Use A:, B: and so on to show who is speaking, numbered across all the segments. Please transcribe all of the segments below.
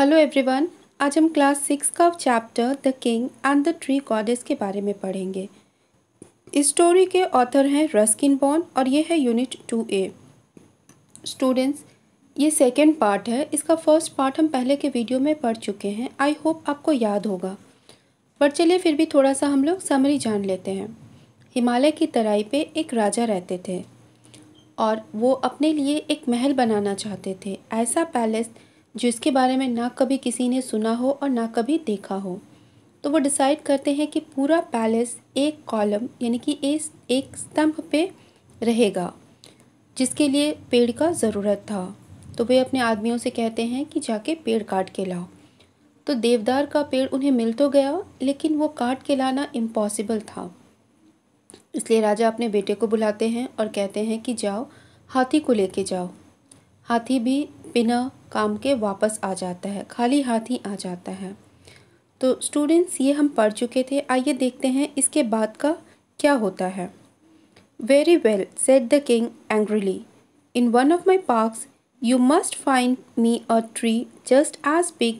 A: Hello everyone आज हम class six का chapter the king and the tree goddess के बारे में पढ़ेंगे इस स्टोरी के ऑथर हैं रस्किन बॉन और ये है यूनिट टू ए स्टूडेंट्स ये सेकेंड पार्ट है इसका फर्स्ट पार्ट हम पहले के वीडियो में पढ़ चुके हैं आई होप आपको याद होगा पर चलिए फिर भी थोड़ा सा हम लोग समरी जान लेते हैं हिमालय की तराई पे एक राजा रहते थे और वो अपने लिए एक महल बनाना चाहते थे ऐसा पैलेस जिसके बारे में ना कभी किसी ने सुना हो और ना कभी देखा हो तो वो डिसाइड करते हैं कि पूरा पैलेस एक कॉलम यानी कि एक स्तंभ पे रहेगा जिसके लिए पेड़ का ज़रूरत था तो वे अपने आदमियों से कहते हैं कि जाके पेड़ काट के लाओ तो देवदार का पेड़ उन्हें मिल तो गया लेकिन वो काट के लाना इम्पॉसिबल था इसलिए राजा अपने बेटे को बुलाते हैं और कहते हैं कि जाओ हाथी को लेके जाओ हाथी भी बिना काम के वापस आ जाता है खाली हाथ ही आ जाता है तो स्टूडेंट्स ये हम पढ़ चुके थे आइए देखते हैं इसके बाद का क्या होता है very well said the king angrily in one of my parks you must find me a tree just as big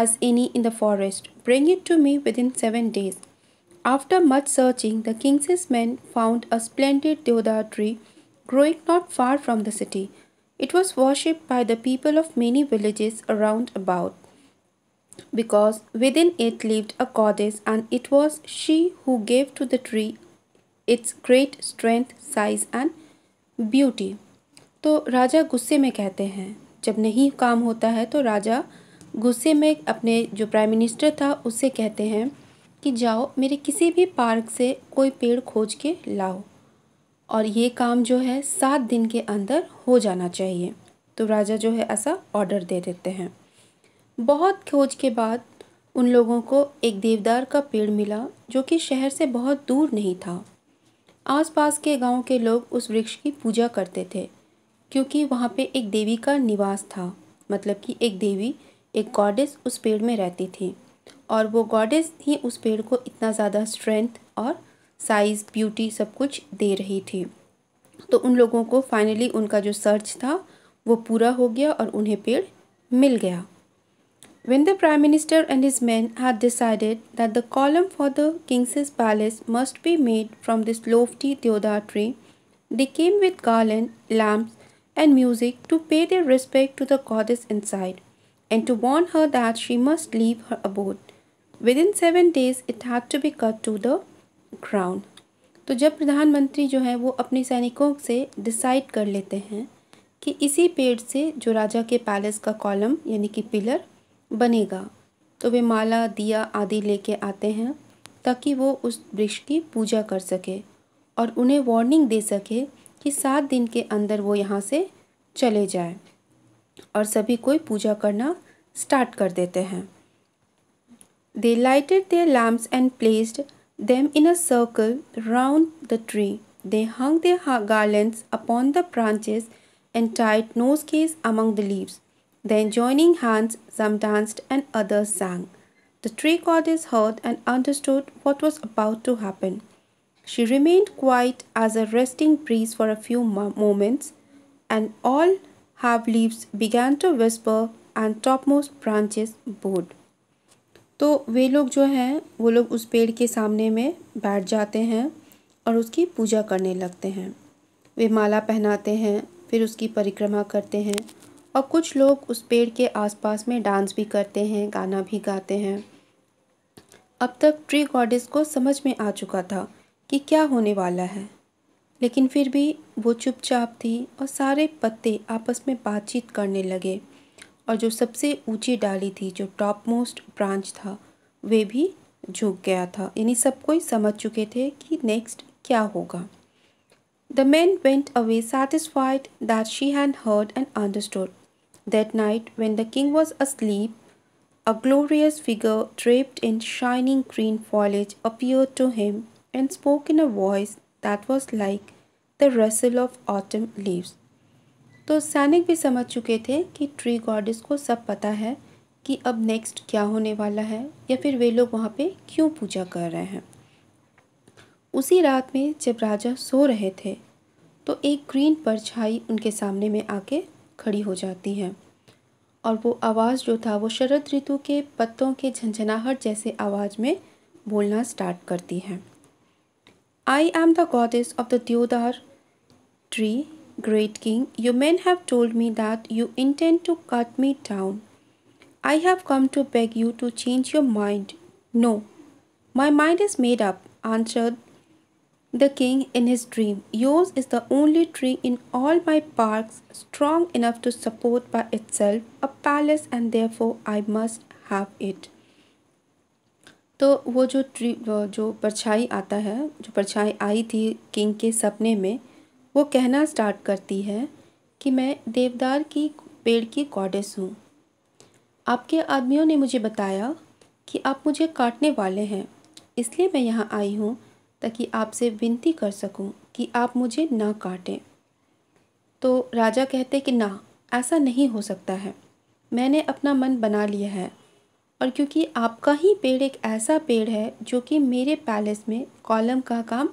A: as any in the forest bring it to me within seven days after much searching the king's man found a splendid deodar tree growing not far from the city It was worshipped by the people of many villages around about because within it lived a goddess and it was she who gave to the tree its great strength, size and beauty. तो राजा गुस्से में कहते हैं जब नहीं काम होता है तो राजा गुस्से में अपने जो प्राइम मिनिस्टर था उससे कहते हैं कि जाओ मेरे किसी भी पार्क से कोई पेड़ खोज के लाओ और ये काम जो है सात दिन के अंदर हो जाना चाहिए तो राजा जो है ऐसा ऑर्डर दे देते हैं बहुत खोज के बाद उन लोगों को एक देवदार का पेड़ मिला जो कि शहर से बहुत दूर नहीं था आसपास के गांव के लोग उस वृक्ष की पूजा करते थे क्योंकि वहाँ पे एक देवी का निवास था मतलब कि एक देवी एक गॉडेस उस पेड़ में रहती थी और वो गॉडेस ही उस पेड़ को इतना ज़्यादा स्ट्रेंथ और साइज़ ब्यूटी सब कुछ दे रही थी तो उन लोगों को फाइनली उनका जो सर्च था वो पूरा हो गया और उन्हें पेड़ मिल गया when the prime minister and his man had decided that the column for the king's palace must be made from this lofty deodar tree they came with garland lamps and music to pay their respect to the goddess inside and to वॉन्ट her that she must leave her abode within seven days it had to be cut to the crown तो जब प्रधानमंत्री जो है वो अपने सैनिकों से डिसाइड कर लेते हैं कि इसी पेड़ से जो राजा के पैलेस का कॉलम यानी कि पिलर बनेगा तो वे माला दिया आदि लेके आते हैं ताकि वो उस वृक्ष की पूजा कर सके और उन्हें वार्निंग दे सके कि सात दिन के अंदर वो यहाँ से चले जाए और सभी कोई पूजा करना स्टार्ट कर देते हैं they lighted their lamps and placed them in a circle round the tree. They hung their garlands upon the branches and tied nosegays among the leaves. Then joining hands, some danced and others sang. The tree goddess heard and understood what was about to happen. She remained quiet as a resting breeze for a few moments, and all half leaves began to whisper and topmost branches bowed. तो वे लोग जो हैं वो लोग उस पेड़ के सामने में बैठ जाते हैं और उसकी पूजा करने लगते हैं वे माला पहनाते हैं फिर उसकी परिक्रमा करते हैं और कुछ लोग उस पेड़ के आसपास में डांस भी करते हैं गाना भी गाते हैं अब तक ट्री गॉडेस को समझ में आ चुका था कि क्या होने वाला है लेकिन फिर भी वो चुपचाप थी और सारे पत्ते आपस में बातचीत करने लगे और जो सबसे ऊंची डाली थी जो टॉप मोस्ट ब्रांच था वे भी झुक गया था यानी सब कोई समझ चुके थे कि नेक्स्ट क्या होगा the man went away satisfied that she had heard and understood that night when the king was asleep A glorious figure draped in shining green foliage appeared to him and spoke in a voice that was like the rustle of autumn leaves. तो सैनिक भी समझ चुके थे कि tree goddess को सब पता है कि अब नेक्स्ट क्या होने वाला है या फिर वे लोग वहाँ पे क्यों पूजा कर रहे हैं उसी रात में जब राजा सो रहे थे तो एक ग्रीन परछाई उनके सामने में आके खड़ी हो जाती है और वो आवाज़ जो था वो शरद ऋतु के पत्तों के झंझनाहट जैसे आवाज़ में बोलना स्टार्ट करती है I am the goddess of the deodar tree Great king, you men have told me that you intend to cut me down. I have come to beg you to change your mind. No, my mind is made up, answered the king in his dream. Yours is the only tree in all my parks strong enough to support by itself a palace and therefore I must have it. तो वो जो tree जो परछाई आता है जो परछाई आई थी किंग के सपने में वो कहना स्टार्ट करती है कि मैं देवदार की पेड़ की गॉडेस हूँ आपके आदमियों ने मुझे बताया कि आप मुझे काटने वाले हैं इसलिए मैं यहाँ आई हूँ ताकि आपसे विनती कर सकूँ कि आप मुझे ना काटें तो राजा कहते कि ना ऐसा नहीं हो सकता है मैंने अपना मन बना लिया है और क्योंकि आपका ही पेड़ एक ऐसा पेड़ है जो कि मेरे पैलेस में कॉलम का काम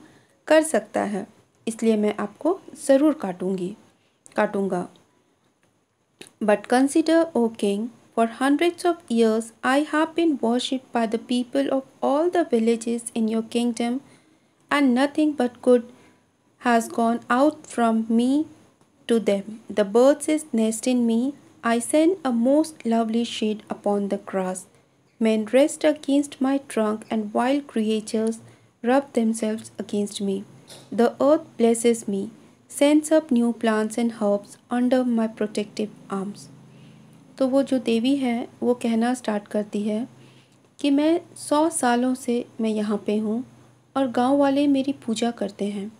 A: कर सकता है इसलिए मैं आपको ज़रूर काटूंगी काटूंगा but consider O king For hundreds of years, I have been worshipped by the people of all the villages in your kingdom, and nothing but good has gone out from me to them. The birds nest in me. I send a most lovely shade upon the grass. Men rest against my trunk, and wild creatures rub themselves against me. The earth blesses me, sends up new plants and herbs under my protective arms. तो वो जो देवी है वो कहना start करती है कि मैं सौ सालों से मैं यहाँ पे हूँ और गांव वाले मेरी पूजा करते हैं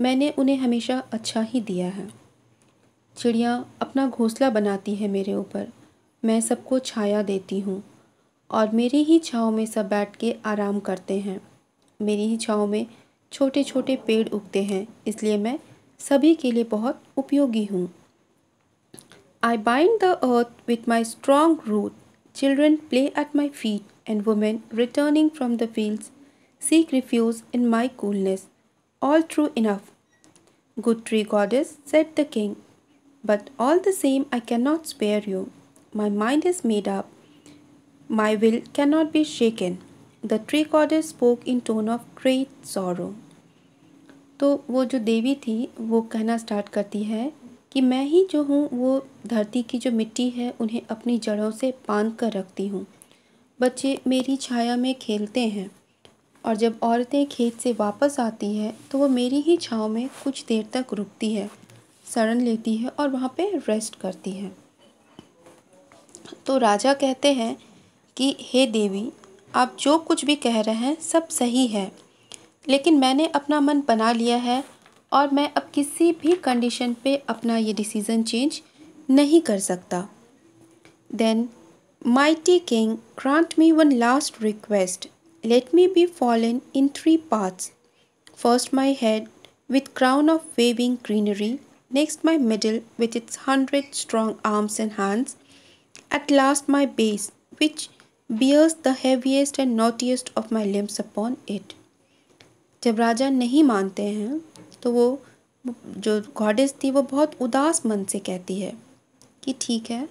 A: मैंने उन्हें हमेशा अच्छा ही दिया है चिड़िया अपना घोंसला बनाती है मेरे ऊपर मैं सबको छाया देती हूँ और मेरी ही छाँव में सब बैठ के आराम करते हैं मेरी ही छाँव में छोटे छोटे पेड़ उगते हैं इसलिए मैं सभी के लिए बहुत उपयोगी हूँ I bind the earth with my strong roots children play at my feet and women returning from the field seek refuge in my coolness all true enough good tree goddess said the king but all the same I can not spare you my mind is made up my will can not be shaken the tree goddess spoke in tone of great sorrow तो वो जो देवी थी वो कहना start करती है कि मैं ही जो हूँ वो धरती की जो मिट्टी है उन्हें अपनी जड़ों से बांध कर रखती हूँ बच्चे मेरी छाया में खेलते हैं और जब औरतें खेत से वापस आती हैं तो वो मेरी ही छाँव में कुछ देर तक रुकती है शरण लेती है और वहाँ पे रेस्ट करती है तो राजा कहते हैं कि हे देवी आप जो कुछ भी कह रहे हैं सब सही है लेकिन मैंने अपना मन बना लिया है और मैं अब किसी भी कंडीशन पे अपना ये डिसीज़न चेंज नहीं कर सकता then mighty king grant me one last request let me be fall in in three parts first my head with crown of waving greenery next my middle with its hundred strong arms and hands at last my base which bears the heaviest and knottiest of my limbs upon it जब राजा नहीं मानते हैं तो वो जो goddess थी वो बहुत उदास मन से कहती है कि ठीक है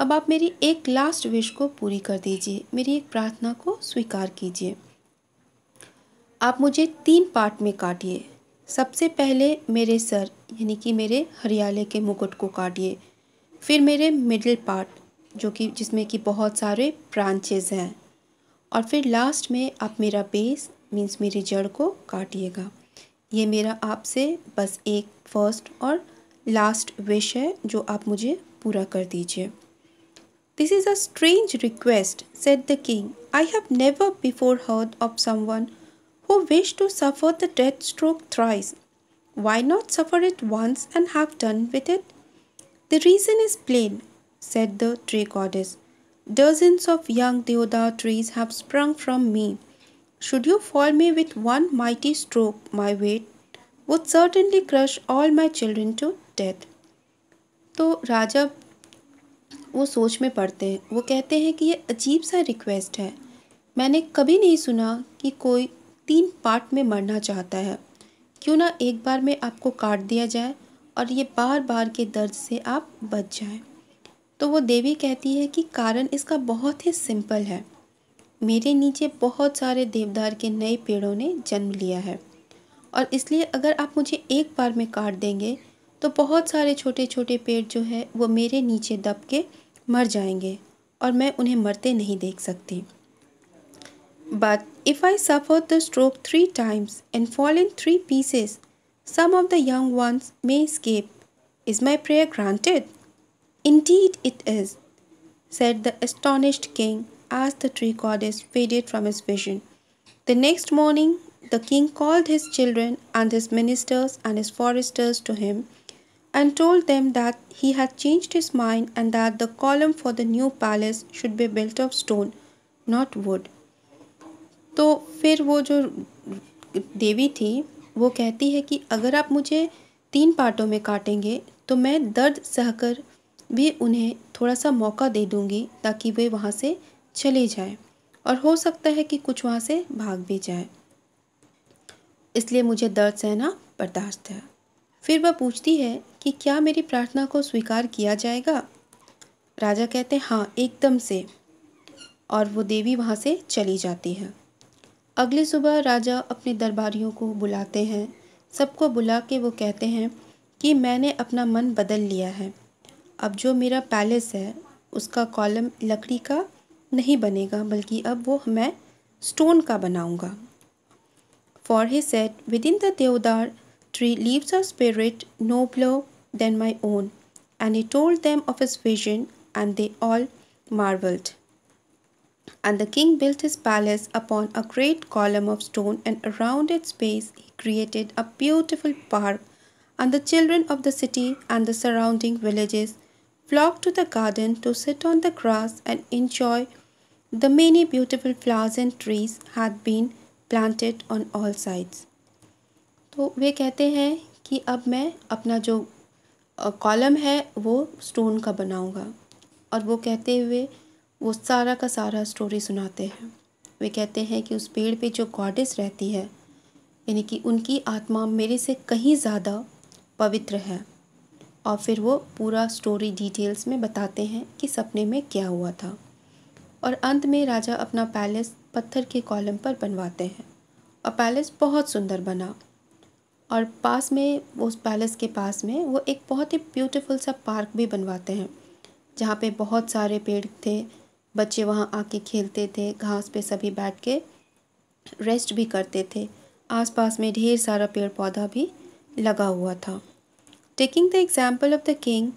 A: अब आप मेरी एक लास्ट विश को पूरी कर दीजिए मेरी एक प्रार्थना को स्वीकार कीजिए आप मुझे तीन पार्ट में काटिए सबसे पहले मेरे सर यानी कि मेरे हरियाले के मुकुट को काटिए फिर मेरे मिडिल पार्ट जो कि जिसमें कि बहुत सारे ब्रांचेज हैं और फिर लास्ट में आप मेरा बेस मीन्स मेरी जड़ को काटिएगा ये मेरा आपसे बस एक फर्स्ट और लास्ट विश है जो आप मुझे पूरा कर दीजिए this is a strange request said the king I have never before heard of someone who wish to suffer the death stroke thrice why not suffer it once and have done with it the reason is plain said the tree goddess. Dozens of young deodar trees have sprung from me. Should you fall me with one mighty stroke, my weight would certainly crush all my children to death. तो राजा वो सोच में पड़ते हैं वो कहते हैं कि ये अजीब सा रिक्वेस्ट है मैंने कभी नहीं सुना कि कोई तीन पार्ट में मरना चाहता है क्यों ना एक बार में आपको काट दिया जाए और ये बार बार के दर्द से आप बच जाएं तो वो देवी कहती है कि कारण इसका बहुत ही सिंपल है मेरे नीचे बहुत सारे देवदार के नए पेड़ों ने जन्म लिया है और इसलिए अगर आप मुझे एक बार में काट देंगे तो बहुत सारे छोटे छोटे पेड़ जो है वो मेरे नीचे दब के मर जाएंगे और मैं उन्हें मरते नहीं देख सकती but if I suffer the stroke three times and fall in three pieces some of the young ones may escape is my prayer granted Indeed it is, said the astonished king as the tree goddess faded from his vision. The next morning the king called his children and his ministers and his foresters to him and told them that he had changed his mind and that the column for the new palace should be built of stone, not wood. तो फिर वो जो देवी थी वो कहती है कि अगर आप मुझे तीन पार्टों में काटेंगे तो मैं दर्द सहकर भी उन्हें थोड़ा सा मौका दे दूँगी ताकि वे वहाँ से चले जाएं और हो सकता है कि कुछ वहाँ से भाग भी जाए इसलिए मुझे दर्द सहना बर्दाश्त है फिर वह पूछती है कि क्या मेरी प्रार्थना को स्वीकार किया जाएगा राजा कहते हैं हाँ एकदम से और वो देवी वहाँ से चली जाती है अगली सुबह राजा अपने दरबारियों को बुलाते हैं सबको बुला के वो कहते हैं कि मैंने अपना मन बदल लिया है अब जो मेरा पैलेस है उसका कॉलम लकड़ी का नहीं बनेगा बल्कि अब वो मैं स्टोन का बनाऊंगा। For he said within the deodar tree lives are spirit nobler than my own and he told them of his vision and they all marvelled and the king built his palace upon a great column of stone and around it space created a beautiful park and the children of the city and the surrounding villages flocked to the garden to sit on the grass and enjoy the many beautiful flowers and trees had been planted on all sides. तो वे कहते हैं कि अब मैं अपना जो column है वो स्टोन का बनाऊंगा और वो कहते हुए वो सारा का सारा स्टोरी सुनाते हैं वे कहते हैं कि उस पेड़ पे जो गॉडेस रहती है यानी कि उनकी आत्मा मेरे से कहीं ज़्यादा पवित्र है और फिर वो पूरा स्टोरी डिटेल्स में बताते हैं कि सपने में क्या हुआ था और अंत में राजा अपना पैलेस पत्थर के कॉलम पर बनवाते हैं और पैलेस बहुत सुंदर बना और पास में उस पैलेस के पास में वो एक बहुत ही ब्यूटीफुल सा पार्क भी बनवाते हैं जहाँ पे बहुत सारे पेड़ थे बच्चे वहाँ आके खेलते थे घास पे सभी बैठ के रेस्ट भी करते थे आसपास में ढेर सारा पेड़ पौधा भी लगा हुआ था Taking the example of the king,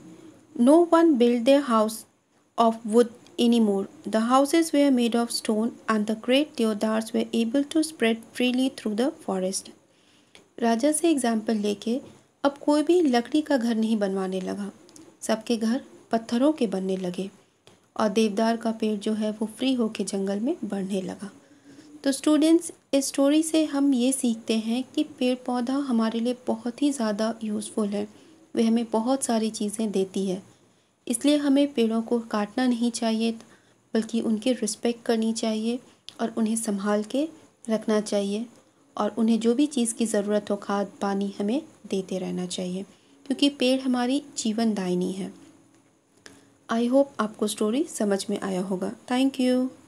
A: no one built their house of wood anymore. The houses were made of stone and the great deodars were able to spread freely through the forest. raja se example leke ab koi bhi lakdi ka ghar nahi banwane laga sabke ghar pattharon ke banne lage aur devdar ka ped jo hai wo free ho ke jangal mein badhne laga तो students इस story से हम ये सीखते हैं कि पेड़ पौधा हमारे लिए बहुत ही ज़्यादा यूज़फुल है वे हमें बहुत सारी चीज़ें देती है इसलिए हमें पेड़ों को काटना नहीं चाहिए बल्कि उनकी रिस्पेक्ट करनी चाहिए और उन्हें संभाल के रखना चाहिए और उन्हें जो भी चीज़ की ज़रूरत हो खाद पानी हमें देते रहना चाहिए क्योंकि पेड़ हमारी जीवन दायनी है आई होप आपको स्टोरी समझ में आया होगा थैंक यू